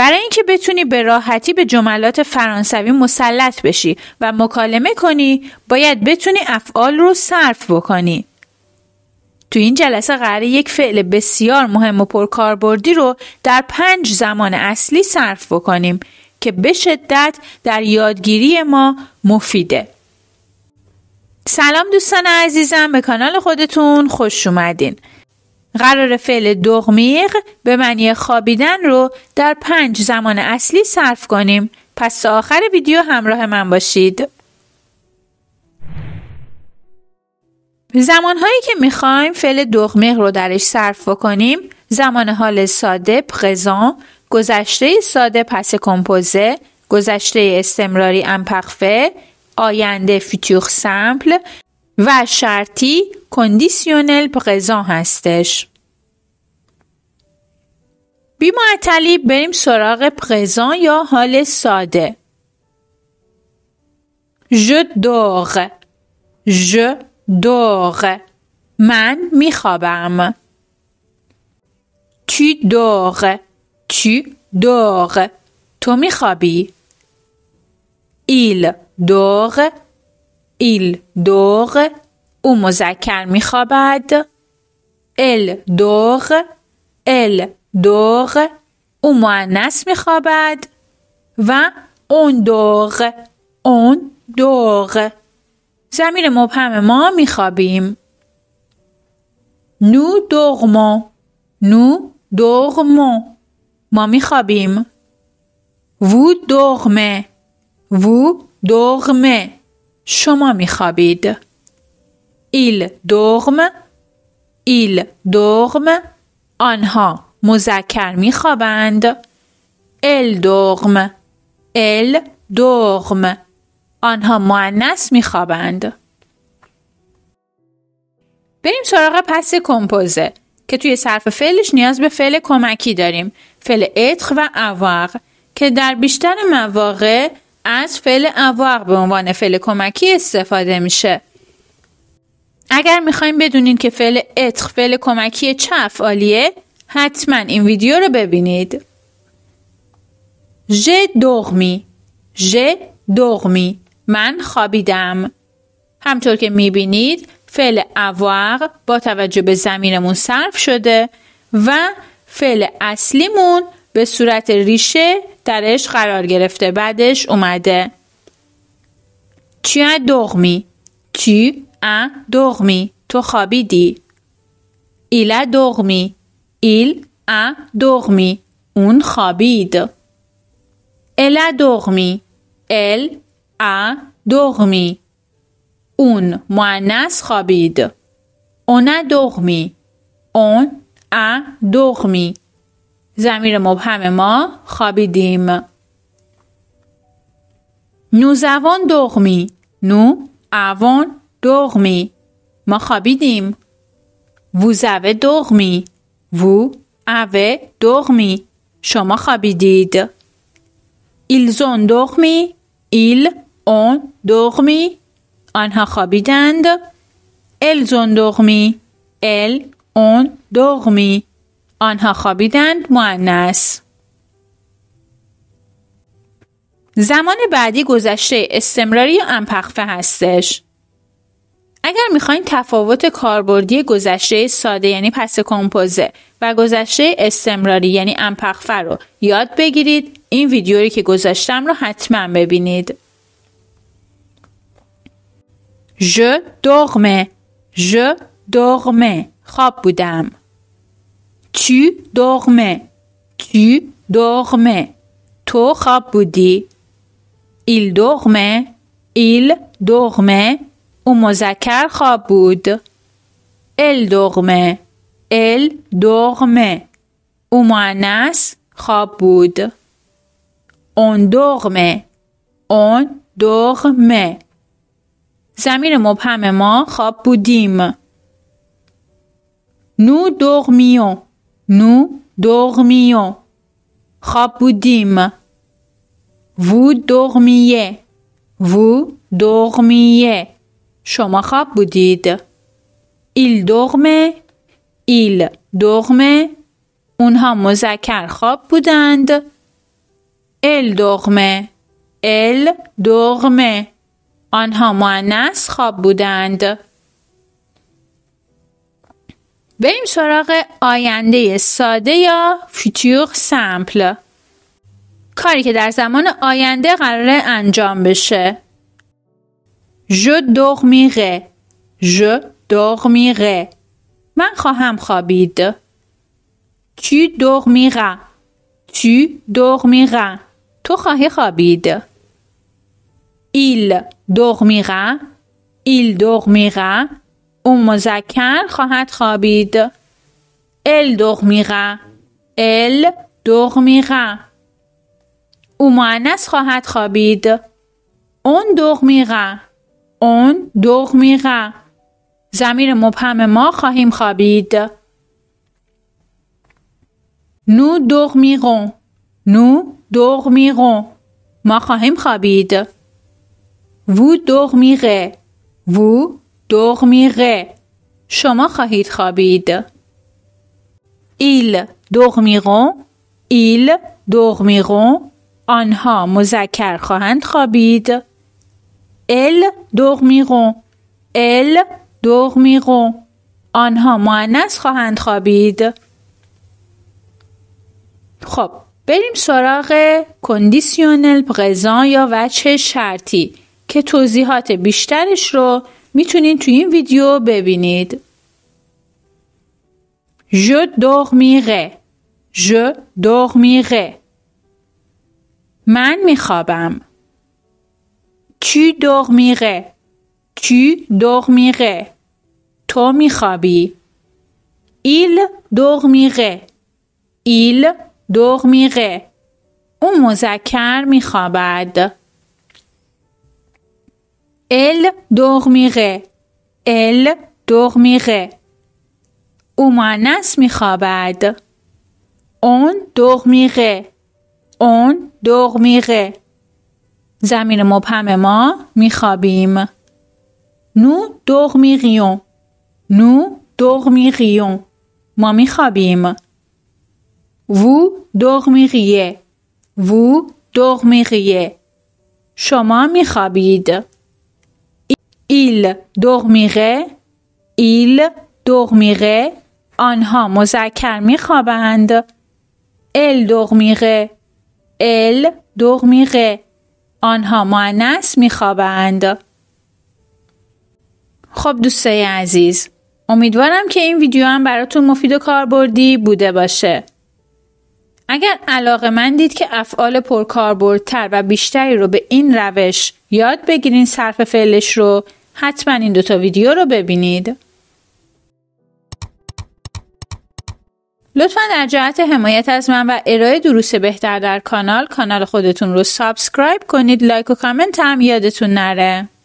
برای اینکه بتونی به راحتی به جملات فرانسوی مسلط بشی و مکالمه کنی باید بتونی افعال رو صرف بکنی تو این جلسه قراره یک فعل بسیار مهم و پرکاربردی رو در پنج زمان اصلی صرف بکنیم که به شدت در یادگیری ما مفیده سلام دوستان عزیزم به کانال خودتون خوش اومدین قرار فعل دغمیق به معنی خوابیدن رو در پنج زمان اصلی صرف کنیم. پس تا آخر ویدیو همراه من باشید. زمانهایی که میخوایم فعل دغمیق رو درش صرف بکنیم زمان حال ساده پرزان، گذشته ساده پس کمپوزه، گذشته استمراری امپخفه، آینده فیتیوخ سمپل، و شرطی کندیسیونل پغزا هستش بی معطلی بریم سراغ پرزان یا حال ساده ژ دوغ ژ دوغ من میخوابم Tu دوغ تو دوغ تو میخوابی ایل دوغ ایل دوغ او مزکر میخوابد ال دوغ ال دوغ او معنس میخوابد و اون دوغ اون دوغ زمین مبهم ما میخوابیم نو دوغمو نو دوغمو ما میخوابیم وو دوغمه وو دوغمه شما میخوابید. ایل دغم ایل دغم آنها مذکر میخوابند. ال دغم ال دغم آنها معنس میخوابند. بریم سراغ پس کمپوزه که توی صرف فعلش نیاز به فعل کمکی داریم. فعل اتخ و اواغ که در بیشتر مواقع از فعل اواق به عنوان فعل کمکی استفاده میشه. اگر میخوایم بدونین که فعل اتخ فعل کمکی چه افعالیه حتما این ویدیو رو ببینید. ژ دغمی ژ دغمی من خوابیدم. همطور که میبینید فعل اواق با توجه به زمینمون صرف شده و فعل اصلیمون به صورت ریشه درش قرار گرفته بعدش اومده چی دغمی چی ا دغمی تو خوابیدی ایلا دغمی ایل ا دغمی اون خوابید الا دغمی ال ا دغمی اون معنس خوابید اونا دغمی اون ا دغمی زمیر مبهم ما خوابیدیم نوزوان دغمی نو اوان دغمی ما خوابیدیم ووزوه دغمی وو اوه دغمی شما خوابیدید ایلزون دغمی ایل اون دغمی آنها خوابیدند الزون دغمی ال اون دغمی آنها خوابیدند معنیس زمان بعدی گذشته استمراری یا انپخفه هستش اگر میخواین تفاوت کاربردی گذشته ساده یعنی پس کمپوزه و گذشته استمراری یعنی انپخفه رو یاد بگیرید این ویدیویی که گذاشتم رو حتما ببینید ژ دغمه ژ دغمه خواب بودم tu dormais. Tu dormais. To raboudit. Il dormait. Il dormait. Umm zakar khabud. Elle dormait. Elle dormait. Umanas khabud. On dormait. On dormait. زمین مبهم ما خواب nous Nous نو دغمیون خواب بودیم وو دغمیه و دورمیه شما خواب بودید ایل دغمه ایل دغمه اونها مزکر خواب بودند ال دغمه ال دغمه آنها معنس خواب بودند بریم سراغ آینده ساده یا فیتور سمپل کاری که در زمان آینده قراره انجام بشه Je dormirai. Je dormirai. من خواهم خوابید. Tu دغمیغه Tu dormiras. تو خواهی خوابید. ایل dormira. ایل dormira. او مزکر خواهد خوابید ال دغمیغه ال دغمیغه او معنس خواهد خوابید اون دغمیغه اون دغمیغه زمیر مبهم ما خواهیم خوابید نو دغمیغون نو دغمیغون ما خواهیم خوابید وو دغمیغه وو دغمیغه شما خواهید خوابید ایل dormiront ایل dormiront آنها مذکر خواهند خوابید ال dormiront ال dormiront آنها معنس خواهند خوابید خب بریم سراغ کندیسیونل پرزان یا وچه شرطی که توضیحات بیشترش رو میتونین توی این ویدیو ببینید Je dormirai. Je dormirai. من میخوابم. Tu dormirai. Tu dormirai. تو میخوابی. Il dormirai. Il dormirai. اون مذکر میخوابد. ال دغمیغه ال دغمیغه او معنس میخوابد اون دغمیغه اون دغمیغه زمین مبهم ما میخوابیم نو دغمیغیون نو دغمیغیون ما میخوابیم وو دغمیغیه وو دغمیغیه شما میخوابید il dormirait il dormirait آنها مذکر میخوابند ال dormirait ال dormirait آنها معنیس میخوابند خب دوستای عزیز امیدوارم که این ویدیو هم براتون مفید و کاربردی بوده باشه اگر علاقه من دید که افعال پرکاربردتر و بیشتری رو به این روش یاد بگیرین صرف فعلش رو حتما این دوتا ویدیو رو ببینید. لطفا در جهت حمایت از من و ارائه دروس بهتر در کانال کانال خودتون رو سابسکرایب کنید لایک و کامنت هم یادتون نره